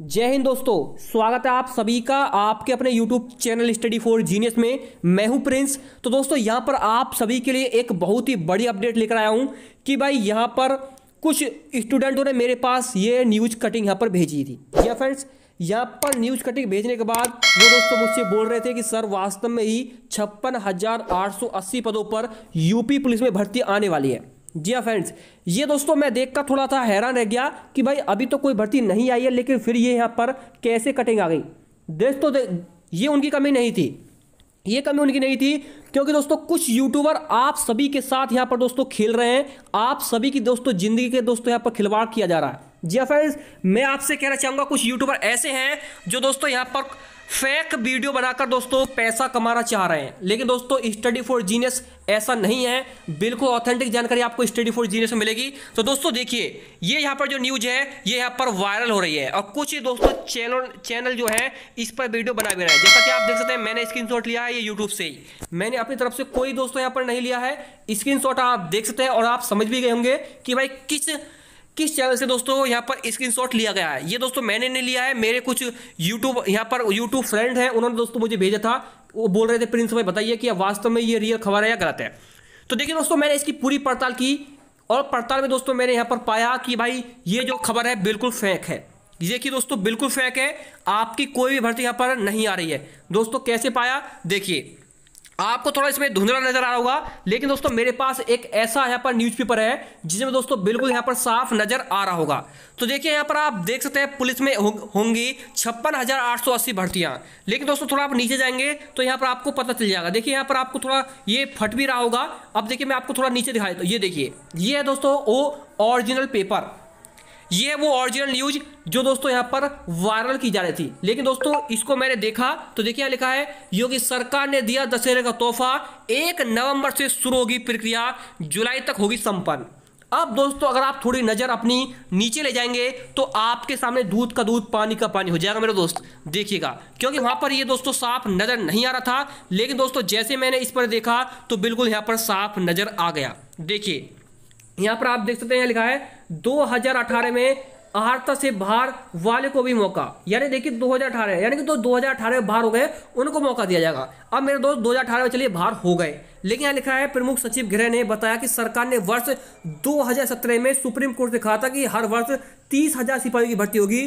जय हिंद दोस्तों स्वागत है आप सभी का आपके अपने YouTube channel study for genius में मैं हूं प्रिंस तो दोस्तों यहां पर आप सभी के लिए एक बहुत ही बड़ी अपडेट लेकर आया हूं कि भाई यहां पर कुछ स्टूडेंटों ने मेरे पास ये न्यूज कटिंग यहां पर भेजी थी या फ्रेंड्स यहाँ पर न्यूज कटिंग भेजने के बाद वो दोस्तों मुझसे बोल रहे थे कि सर वास्तव में ही छप्पन पदों पर यूपी पुलिस में भर्ती आने वाली है जी हाँ फ्रेंड्स ये दोस्तों मैं देखकर थोड़ा सा हैरान रह गया कि भाई अभी तो कोई भर्ती नहीं आई है लेकिन फिर ये यहाँ पर कैसे कटिंग आ गई दोस्तों ये उनकी कमी नहीं थी ये कमी उनकी नहीं थी क्योंकि दोस्तों कुछ यूट्यूबर आप सभी के साथ यहाँ पर दोस्तों खेल रहे हैं आप सभी की दोस्तों जिंदगी के दोस्तों यहाँ पर खिलवाड़ किया जा रहा है जी फ्रेंड्स हाँ मैं आपसे कहना चाहूँगा कुछ यूट्यूबर ऐसे हैं जो दोस्तों यहाँ पर फेक वीडियो बनाकर दोस्तों पैसा कमाना चाह रहे हैं लेकिन दोस्तों स्टडी फॉर जीनियस ऐसा नहीं है बिल्कुल ऑथेंटिक जानकारी आपको स्टडी फॉर जीनियस में मिलेगी तो दोस्तों देखिए ये यहाँ पर जो न्यूज है ये यहाँ पर वायरल हो रही है और कुछ ही दोस्तों चैनल चैनल जो है इस पर वीडियो बना भी रहे हैं जैसा कि आप देख सकते हैं मैंने स्क्रीन लिया है ये यूट्यूब से ही मैंने अपनी तरफ से कोई दोस्तों यहाँ पर नहीं लिया है स्क्रीन आप देख सकते हैं और आप समझ भी गए होंगे कि भाई किस किस चैनल से दोस्तों यहाँ पर स्क्रीनशॉट लिया गया है ये दोस्तों मैंने नहीं लिया है मेरे कुछ यूट्यूब यहाँ पर यूट्यूब फ्रेंड हैं उन्होंने दोस्तों मुझे भेजा था वो बोल रहे थे प्रिंस भाई बताइए कि वास्तव में ये रियल खबर है या गलत है तो देखिए दोस्तों मैंने इसकी पूरी पड़ताल की और पड़ताल में दोस्तों मैंने यहाँ पर पाया कि भाई ये जो खबर है बिल्कुल फेंक है ये कि दोस्तों बिल्कुल फेंक है आपकी कोई भी भर्ती यहाँ पर नहीं आ रही है दोस्तों कैसे पाया देखिए आपको थोड़ा इसमें धुंधला नजर आ रहा होगा लेकिन दोस्तों मेरे पास एक ऐसा यहाँ पर न्यूज़पेपर है जिसमें दोस्तों बिल्कुल यहाँ पर साफ नजर आ रहा होगा तो देखिए यहाँ पर आप देख सकते हैं पुलिस में होंगी छप्पन हजार आठ सौ अस्सी भर्तियां लेकिन दोस्तों थोड़ा आप नीचे जाएंगे तो यहाँ पर आपको पता चल जाएगा देखिए यहाँ पर आपको थोड़ा ये फट भी रहा होगा अब देखिए मैं आपको थोड़ा नीचे दिखाई ये देखिए ये है दोस्तों ओ ओरिजिनल पेपर ये है वो ओरिजिनल न्यूज जो दोस्तों यहाँ पर वायरल की जा रही थी लेकिन दोस्तों इसको मैंने देखा तो देखिए यहाँ लिखा है योगी सरकार ने दिया दशहरे का तोहफा एक नवंबर से शुरू होगी प्रक्रिया जुलाई तक होगी संपन्न अब दोस्तों अगर आप थोड़ी नज़र अपनी नीचे ले जाएंगे तो आपके सामने दूध का दूध पानी का पानी हो जाएगा मेरे दोस्त देखिएगा क्योंकि वहाँ पर ये दोस्तों साफ नज़र नहीं आ रहा था लेकिन दोस्तों जैसे मैंने इस पर देखा तो बिल्कुल यहाँ पर साफ नज़र आ गया देखिए यहाँ पर आप देख सकते हैं लिखा है 2018 में अहारता से बाहर वाले को भी मौका यानी देखिए 2018 यानी कि तो दो तो 2018 में बाहर हो गए उनको मौका दिया जाएगा अब मेरे दोस्त 2018 में चलिए बाहर हो गए लेकिन यहाँ लिखा है प्रमुख सचिव गृह ने बताया कि सरकार ने वर्ष 2017 में सुप्रीम कोर्ट से कहा था कि हर वर्ष तीस हजार सिपाही की भर्ती होगी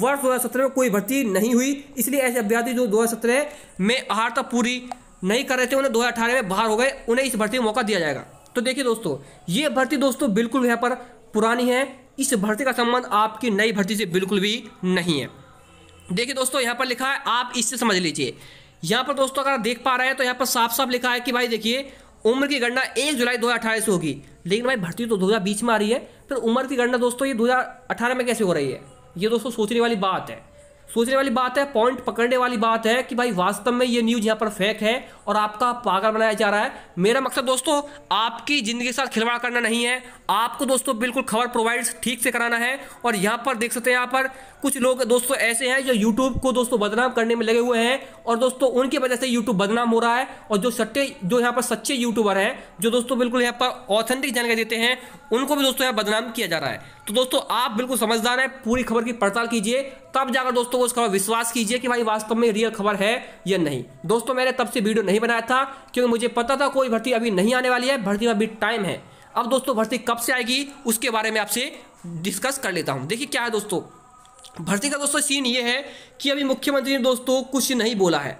वर्ष दो में कोई भर्ती नहीं हुई इसलिए ऐसे अभ्यर्थी जो दो में आहारता पूरी नहीं कर रहे थे उन्हें दो में बाहर हो गए उन्हें इस भर्ती में मौका दिया जाएगा तो देखिए दोस्तों ये भर्ती दोस्तों बिल्कुल यहाँ पर पुरानी है इस भर्ती का संबंध आपकी नई भर्ती से बिल्कुल भी नहीं है देखिए दोस्तों यहाँ पर लिखा है आप इससे समझ लीजिए यहाँ पर दोस्तों अगर आप देख पा रहे हैं तो यहाँ पर साफ साफ लिखा है कि भाई देखिए उम्र की गणना एक जुलाई दो से होगी लेकिन भाई भर्ती तो दो हज़ार बीस में आ रही है फिर उम्र की गणना दोस्तों ये दो हज़ार अठारह में कैसे हो रही है ये दोस्तों सोचने वाली बात है सोचने वाली बात है पॉइंट पकड़ने वाली बात है कि भाई वास्तव में ये न्यूज़ यहाँ पर फेक है और आपका पागल बनाया जा रहा है मेरा मकसद दोस्तों आपकी ज़िंदगी के साथ खिलवाड़ करना नहीं है आपको दोस्तों बिल्कुल खबर प्रोवाइड ठीक से कराना है और यहाँ पर देख सकते हैं यहाँ पर कुछ लोग दोस्तों ऐसे हैं जो यूट्यूब को दोस्तों बदनाम करने में लगे हुए हैं और दोस्तों उनकी वजह से यूट्यूब बदनाम हो रहा है और जो सट्टे जो यहाँ पर सच्चे यूट्यूबर हैं जो दोस्तों बिल्कुल यहाँ पर ऑथेंटिक जानकारी देते हैं उनको भी दोस्तों यहाँ बदनाम किया जा रहा है तो दोस्तों आप बिल्कुल समझदार हैं पूरी खबर की पड़ताल कीजिए तब तो जाकर दोस्तों उस खबर विश्वास कीजिए कि भाई वास्तव में रियल खबर है या नहीं दोस्तों मैंने तब से वीडियो नहीं बनाया था क्योंकि मुझे पता था कोई भर्ती अभी नहीं आने वाली है भर्ती में अभी टाइम है अब दोस्तों भर्ती कब से आएगी उसके बारे में आपसे डिस्कस कर लेता हूँ देखिए क्या है दोस्तों भर्ती का दोस्तों सीन ये है कि अभी मुख्यमंत्री ने दोस्तों कुछ नहीं बोला है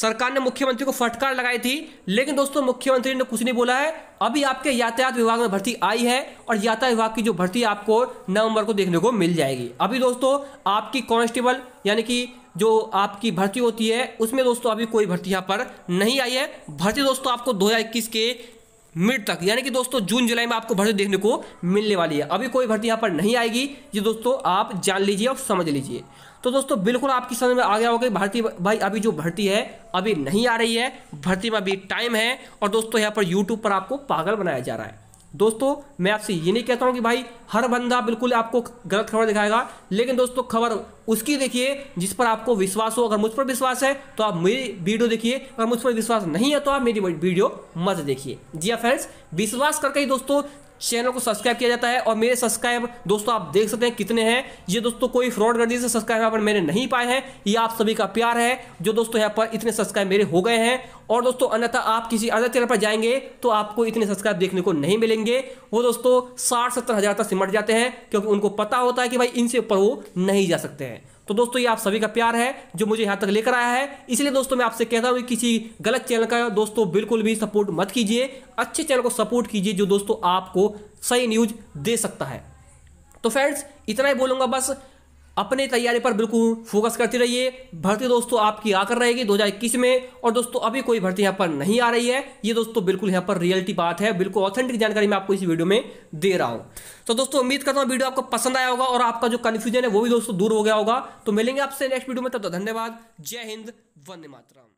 सरकार ने मुख्यमंत्री को फटकार लगाई थी लेकिन दोस्तों मुख्यमंत्री ने कुछ नहीं बोला है अभी आपके यातायात विभाग में भर्ती आई है और यातायात विभाग की जो भर्ती आपको नवंबर को देखने को मिल जाएगी अभी दोस्तों आपकी कांस्टेबल यानी कि जो आपकी भर्ती होती है उसमें दोस्तों अभी कोई भर्ती यहाँ पर नहीं आई है भर्ती दोस्तों आपको दो के मिड तक यानी कि दोस्तों जून जुलाई में आपको भर्ती देखने को मिलने वाली है अभी कोई भर्ती यहाँ पर नहीं आएगी ये दोस्तों आप जान लीजिए और समझ लीजिए तो दोस्तों बिल्कुल आपकी समझ में आ गया होगा भर्ती भाई अभी जो भर्ती है अभी नहीं आ रही है भर्ती में अभी टाइम है और दोस्तों यहाँ पर यूट्यूब पर आपको पागल बनाया जा रहा है दोस्तों मैं आपसे ये नहीं कहता हूँ कि भाई हर बंदा बिल्कुल आपको गलत खबर दिखाएगा लेकिन दोस्तों खबर उसकी देखिए जिस पर आपको विश्वास हो अगर मुझ पर विश्वास है तो आप मेरी वीडियो देखिए अगर मुझ पर विश्वास नहीं है तो आप मेरी वीडियो मत देखिए जी हाँ फ्रेंड्स विश्वास करके ही दोस्तों चैनल को सब्सक्राइब किया जाता है और मेरे सब्सक्राइब दोस्तों आप देख सकते हैं कितने हैं ये दोस्तों कोई फ्रॉड गर्दी से सब्सक्राइब यहाँ पर मैंने नहीं पाए हैं ये आप सभी का प्यार है जो दोस्तों यहाँ पर इतने सब्सक्राइब मेरे हो गए हैं और दोस्तों अन्यथा आप किसी अदर चैनल पर जाएंगे तो आपको इतने सब्सक्राइब देखने को नहीं मिलेंगे वो दोस्तों साठ सत्तर हज़ार तक सिमट जाते हैं क्योंकि उनको पता होता है कि भाई इनसे ऊपर वो नहीं जा सकते हैं तो दोस्तों ये आप सभी का प्यार है जो मुझे यहाँ तक लेकर आया है इसलिए दोस्तों मैं आपसे कहता हूँ कि किसी गलत चैनल का दोस्तों बिल्कुल भी सपोर्ट मत कीजिए अच्छे चैनल को सपोर्ट कीजिए जो दोस्तों आपको सही न्यूज दे सकता है तो फ्रेंड्स इतना ही बोलूंगा बस अपने तैयारी पर बिल्कुल फोकस करती रहिए भर्ती दोस्तों आपकी आकर रहेगी 2021 में और दोस्तों अभी कोई भर्ती यहाँ पर नहीं आ रही है ये दोस्तों बिल्कुल यहाँ पर रियलिटी बात है बिल्कुल ऑथेंटिक जानकारी मैं आपको इस वीडियो में दे रहा हूँ तो दोस्तों उम्मीद करता हूँ वीडियो आपको पसंद आया होगा और आपका जो कन्फ्यूजन है वो भी दोस्तों दूर हो गया होगा तो मिलेंगे आपसे नेक्स्ट वीडियो में तब तो धन्यवाद जय हिंद वंदे मातरम